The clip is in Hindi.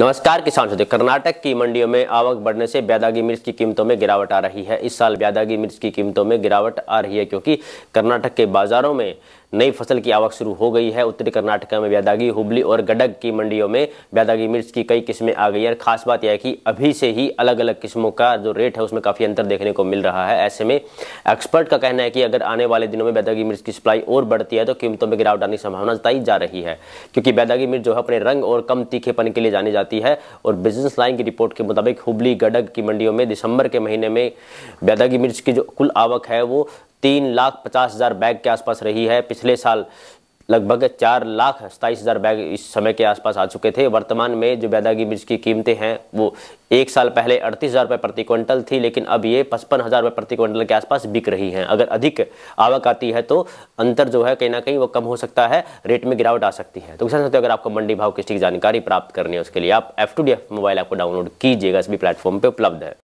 नमस्कार किसान साथियों कर्नाटक की मंडियों में आवक बढ़ने से ब्यादागी मिर्च की कीमतों में गिरावट आ रही है इस साल ब्यादागी मिर्च की कीमतों में गिरावट आ रही है क्योंकि कर्नाटक के बाज़ारों में नई फसल की आवक शुरू हो गई है उत्तरी कर्नाटका में ब्यादागी हुबली और गडग की मंडियों में ब्यादागी मिर्च की कई किस्में आ गई है खास बात यह है कि अभी से ही अलग अलग किस्मों का जो रेट है उसमें काफ़ी अंतर देखने को मिल रहा है ऐसे में एक्सपर्ट का कहना है कि अगर आने वाले दिनों में बैदागी मिर्च की सप्लाई और बढ़ती है तो कीमतों में गिरावट आने की संभावना जताई जा रही है क्योंकि बैदागी मिर्च जो है अपने रंग और कम तीखेपन के लिए जानी जाती है और बिजनेस लाइन की रिपोर्ट के मुताबिक हुबली गडग की मंडियों में दिसंबर के महीने में बैदागी मिर्च की जो कुल आवक है वो तीन लाख पचास हज़ार बैग के आसपास रही है पिछले साल लगभग चार लाख सताईस हज़ार बैग इस समय के आसपास आ चुके थे वर्तमान में जो बैदागी मिर्च की कीमतें हैं वो एक साल पहले अड़तीस हज़ार रुपये प्रति क्विंटल थी लेकिन अब ये पचपन हज़ार रुपये प्रति क्विंटल के आसपास बिक रही हैं अगर अधिक आवक आती है तो अंतर जो है कहीं ना कहीं वो कम हो सकता है रेट में गिरावट आ सकती है तो किसान सकते हो अगर आपको मंडी भाव की जानकारी प्राप्त करनी है उसके लिए आप एफ मोबाइल ऐप को डाउनलोड कीजिएगा सभी प्लेटफॉर्म पर उपलब्ध है